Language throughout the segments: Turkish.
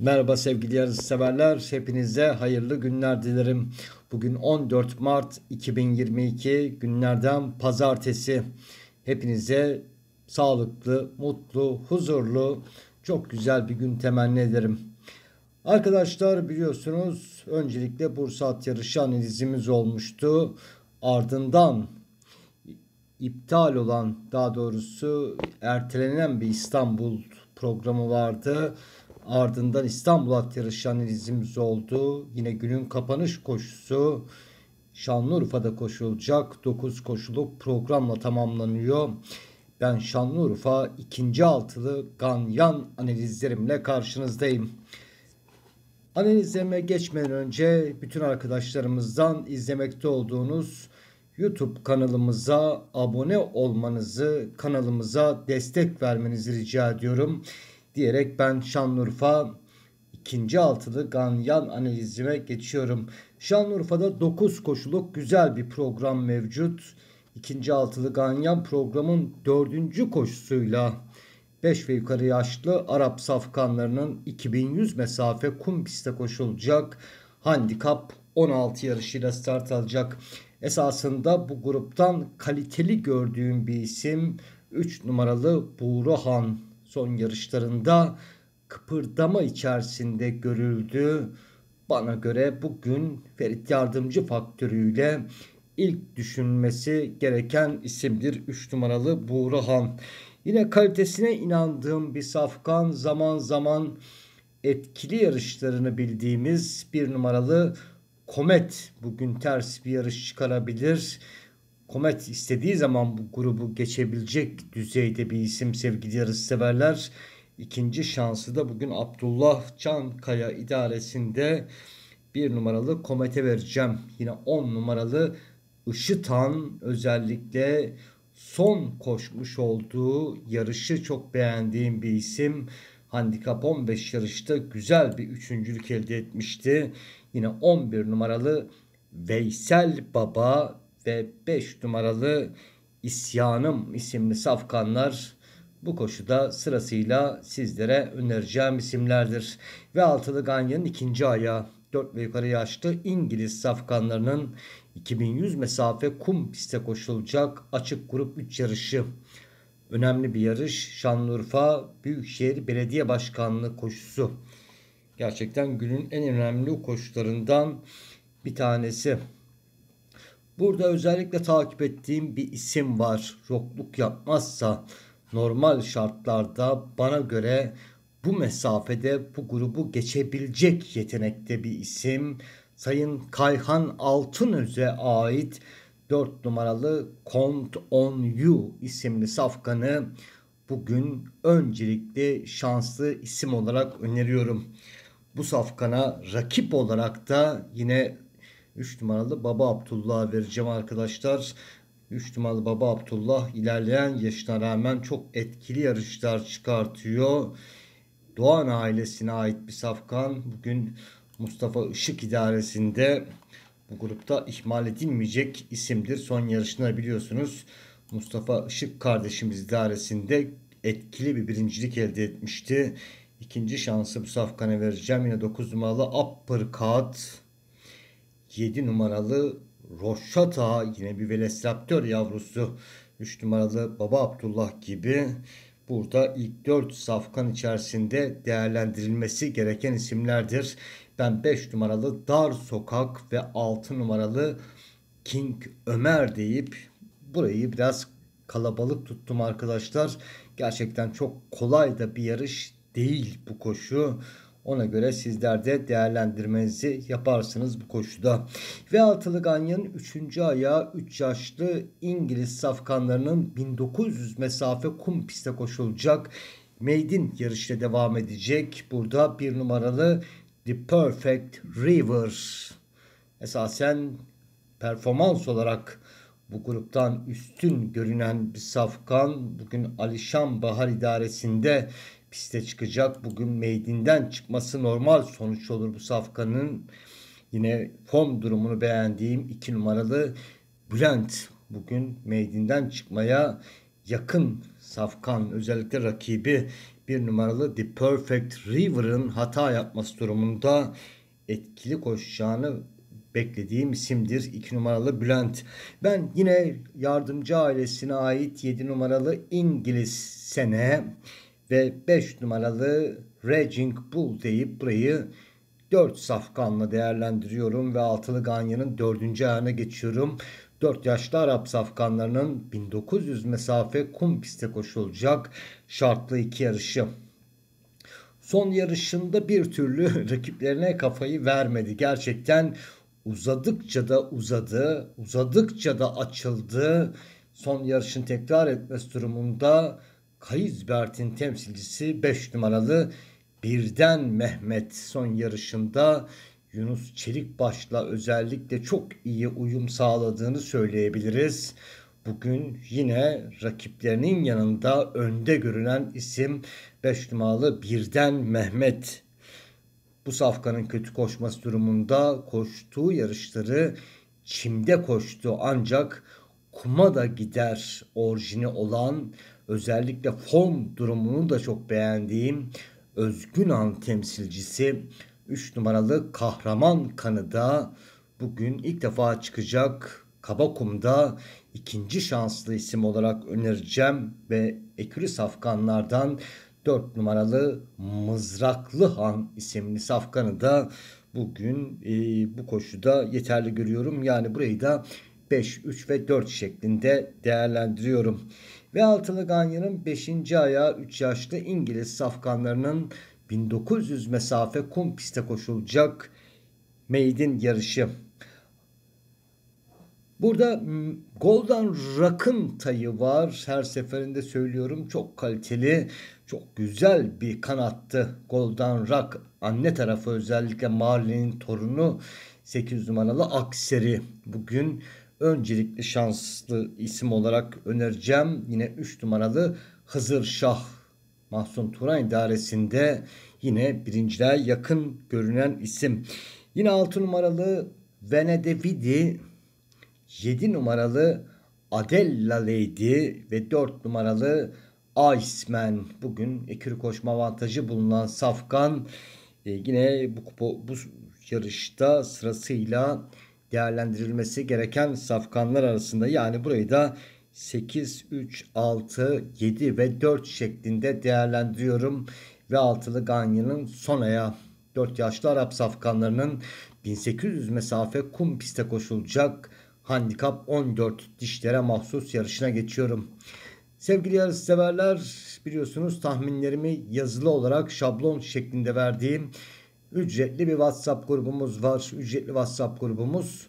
Merhaba sevgili yarışseverler. Hepinize hayırlı günler dilerim. Bugün 14 Mart 2022 günlerden pazartesi. Hepinize sağlıklı, mutlu, huzurlu, çok güzel bir gün temenni ederim. Arkadaşlar biliyorsunuz öncelikle Bursa at yarışı analizimiz olmuştu. Ardından iptal olan daha doğrusu ertelenen bir İstanbul programı vardı. Ardından İstanbul at yarışı oldu. Yine günün kapanış koşusu Şanlıurfa'da koşulacak. 9 koşuluk programla tamamlanıyor. Ben Şanlıurfa ikinci altılı ganyan analizlerimle karşınızdayım. Analizlerime geçmeden önce bütün arkadaşlarımızdan izlemekte olduğunuz YouTube kanalımıza abone olmanızı, kanalımıza destek vermenizi rica ediyorum diyerek ben Şanlıurfa ikinci altılı ganyan analizime geçiyorum. Şanlıurfa'da 9 koşuluk güzel bir program mevcut. İkinci altılı ganyan programın dördüncü koşusuyla 5 ve yukarı yaşlı Arap safkanlarının 2100 mesafe kum piste koşulacak. Handikap 16 yarışıyla start alacak. Esasında bu gruptan kaliteli gördüğüm bir isim 3 numaralı Buğrahan son yarışlarında kıpırdama içerisinde görüldü. Bana göre bugün Ferit Yardımcı faktörüyle ilk düşünmesi gereken isimdir 3 numaralı Buğrahan. Yine kalitesine inandığım bir safkan zaman zaman etkili yarışlarını bildiğimiz bir numaralı Komet bugün ters bir yarış çıkarabilir. Komet istediği zaman bu grubu geçebilecek düzeyde bir isim sevgili yarışseverler. İkinci şansı da bugün Abdullah Çankaya idaresinde bir numaralı Komet'e vereceğim. Yine 10 numaralı Işıtan özellikle son koşmuş olduğu yarışı çok beğendiğim bir isim. Handikap 15 yarışta güzel bir üçüncülük elde etmişti. Yine 11 numaralı Veysel Baba ve 5 numaralı İsyanım isimli safkanlar bu koşuda sırasıyla sizlere önereceğim isimlerdir. Ve altılı Ganya'nın ikinci ayağı 4 ve yukarı yaşlı İngiliz safkanlarının 2100 mesafe kum piste koşulacak açık grup 3 yarışı. Önemli bir yarış Şanlıurfa Büyükşehir Belediye Başkanlığı koşusu. Gerçekten günün en önemli koşularından bir tanesi. Burada özellikle takip ettiğim bir isim var. rokluk yapmazsa normal şartlarda bana göre bu mesafede bu grubu geçebilecek yetenekte bir isim. Sayın Kayhan Altınöz'e ait 4 numaralı Count On You isimli safkanı bugün öncelikle şanslı isim olarak öneriyorum. Bu safkana rakip olarak da yine 3 numaralı Baba Abdullah'a vereceğim arkadaşlar. 3 numaralı Baba Abdullah ilerleyen yaşına rağmen çok etkili yarışlar çıkartıyor. Doğan ailesine ait bir safkan. Bugün Mustafa Işık idaresinde bu grupta ihmal edilmeyecek isimdir. Son yarışını biliyorsunuz Mustafa Işık kardeşimiz idaresinde etkili bir birincilik elde etmişti. İkinci şansı bu safkana vereceğim. Yine 9 numaralı Uppercut. 7 numaralı Roşata yine bir Velociraptor yavrusu 3 numaralı Baba Abdullah gibi burada ilk 4 safkan içerisinde değerlendirilmesi gereken isimlerdir. Ben 5 numaralı Dar Sokak ve 6 numaralı King Ömer deyip burayı biraz kalabalık tuttum arkadaşlar. Gerçekten çok kolay da bir yarış değil bu koşu. Ona göre sizler de değerlendirmenizi yaparsınız bu koşuda. Ve altılı ganyanın 3. ayağı 3 yaşlı İngiliz safkanlarının 1900 mesafe kum piste koşulacak. Maiden yarışla devam edecek. Burada bir numaralı The Perfect River. Esasen performans olarak bu gruptan üstün görünen bir safkan bugün Alişan Bahar idaresinde piste çıkacak. Bugün meydinden çıkması normal sonuç olur bu safkanın. Yine form durumunu beğendiğim 2 numaralı Bülent bugün meydinden çıkmaya yakın safkan özellikle rakibi bir numaralı The Perfect River'ın hata yapması durumunda etkili koşacağını beklediğim isimdir. 2 numaralı Bülent. Ben yine yardımcı ailesine ait 7 numaralı İngiliz sene ve 5 numaralı Raging Bull deyip burayı 4 safkanla değerlendiriyorum ve altılı Ganya'nın 4. ayağına geçiyorum. 4 yaşlı Arap safkanlarının 1900 mesafe kum piste koşulacak şartlı iki yarışı. Son yarışında bir türlü rakiplerine kafayı vermedi. Gerçekten uzadıkça da uzadı, uzadıkça da açıldı. Son yarışın tekrar etmesi durumunda Kayızbert'in temsilcisi 5 numaralı Birden Mehmet son yarışında Yunus Çelikbaş'la özellikle çok iyi uyum sağladığını söyleyebiliriz. Bugün yine rakiplerinin yanında önde görünen isim 5 numaralı Birden Mehmet. Bu safkanın kötü koşması durumunda koştuğu yarışları çimde koştu ancak kuma da gider orijini olan özellikle form durumunu da çok beğendiğim Özgün An temsilcisi 3 numaralı Kahraman Kanı'da bugün ilk defa çıkacak Kabakum'da ikinci şanslı isim olarak önereceğim ve ekürü safkanlardan 4 numaralı Mızraklı Han isimli safkanı da bugün e, bu koşuda yeterli görüyorum. Yani burayı da 5, 3 ve 4 şeklinde değerlendiriyorum. Ve altılı Ganyan'ın 5. ayağı 3 yaşlı İngiliz safkanlarının 1900 mesafe kum piste koşulacak meydin yarışı. Burada hmm, Golden Rock'ın tayı var. Her seferinde söylüyorum çok kaliteli, çok güzel bir kanattı Golden Rock. Anne tarafı özellikle Marlin'in torunu 8 numaralı Akseri. Bugün öncelikli şanslı isim olarak önereceğim. Yine 3 numaralı Hızır Şah Mahsun Turan idaresinde yine birinciliğe yakın görünen isim. Yine 6 numaralı Venedevidi, 7 numaralı Adella Lady ve 4 numaralı Iceman. Bugün ekür koşma avantajı bulunan Safkan e, yine bu, bu, bu yarışta sırasıyla değerlendirilmesi gereken safkanlar arasında yani burayı da 8, 3, 6, 7 ve 4 şeklinde değerlendiriyorum. Ve altılı Ganyan'ın Sona'ya 4 yaşlı Arap safkanlarının 1800 mesafe kum piste koşulacak handikap 14 dişlere mahsus yarışına geçiyorum. Sevgili yarış severler biliyorsunuz tahminlerimi yazılı olarak şablon şeklinde verdiğim ücretli bir WhatsApp grubumuz var. Ücretli WhatsApp grubumuz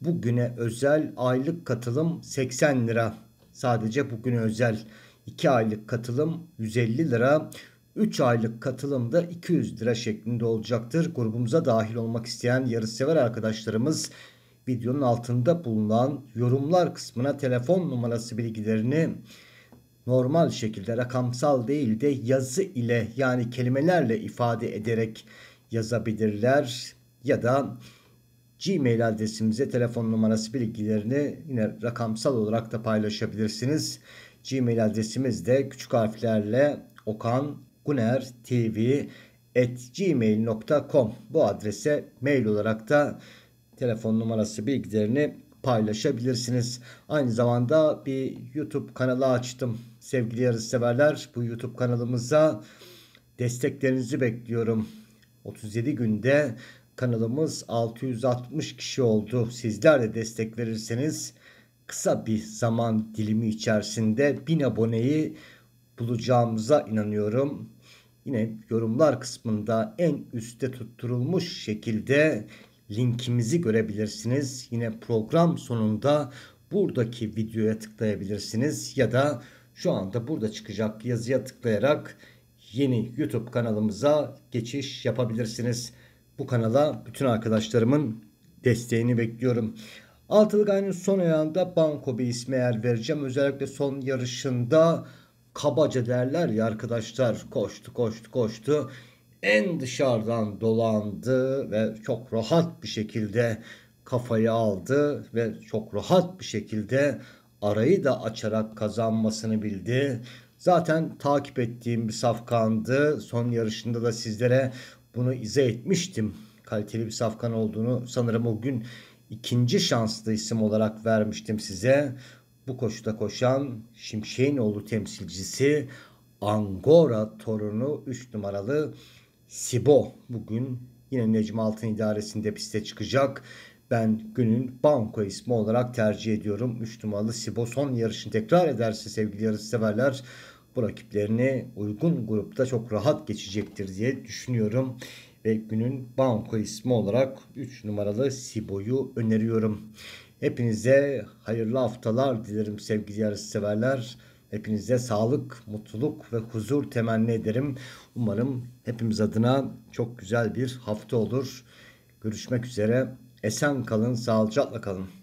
bugüne özel aylık katılım 80 lira. Sadece bugüne özel 2 aylık katılım 150 lira. 3 aylık katılım da 200 lira şeklinde olacaktır. Grubumuza dahil olmak isteyen yarışsever arkadaşlarımız videonun altında bulunan yorumlar kısmına telefon numarası bilgilerini normal şekilde rakamsal değil de yazı ile yani kelimelerle ifade ederek yazabilirler ya da Gmail adresimize telefon numarası bilgilerini yine rakamsal olarak da paylaşabilirsiniz. Gmail adresimiz de küçük harflerle Okan Guner TV gmail.com bu adrese mail olarak da telefon numarası bilgilerini paylaşabilirsiniz. Aynı zamanda bir YouTube kanalı açtım. Sevgili yarışseverler bu YouTube kanalımıza desteklerinizi bekliyorum. 37 günde kanalımız 660 kişi oldu. Sizler de destek verirseniz kısa bir zaman dilimi içerisinde 1000 aboneyi bulacağımıza inanıyorum. Yine yorumlar kısmında en üstte tutturulmuş şekilde linkimizi görebilirsiniz. Yine program sonunda buradaki videoya tıklayabilirsiniz ya da şu anda burada çıkacak yazıya tıklayarak yeni YouTube kanalımıza geçiş yapabilirsiniz. Bu kanala bütün arkadaşlarımın desteğini bekliyorum. Altılı Gayrı'nın son ayağında Banko bir isme yer vereceğim. Özellikle son yarışında kabaca derler ya arkadaşlar koştu koştu koştu. En dışarıdan dolandı ve çok rahat bir şekilde kafayı aldı ve çok rahat bir şekilde arayı da açarak kazanmasını bildi. Zaten takip ettiğim bir safkandı. Son yarışında da sizlere bunu izah etmiştim. Kaliteli bir safkan olduğunu sanırım o gün ikinci şanslı isim olarak vermiştim size. Bu koşuda koşan Şimşek'in oğlu temsilcisi Angora torunu 3 numaralı Sibo bugün yine Necmi Altın idaresinde piste çıkacak. Ben günün banko ismi olarak tercih ediyorum. 3 numaralı Sibo son yarışını tekrar ederse sevgili yarışseverler bu rakiplerini uygun grupta çok rahat geçecektir diye düşünüyorum. Ve günün banko ismi olarak 3 numaralı Sibo'yu öneriyorum. Hepinize hayırlı haftalar dilerim sevgili yarış severler. Hepinize sağlık, mutluluk ve huzur temenni ederim. Umarım hepimiz adına çok güzel bir hafta olur. Görüşmek üzere. Esen kalın, sağlıcakla kalın.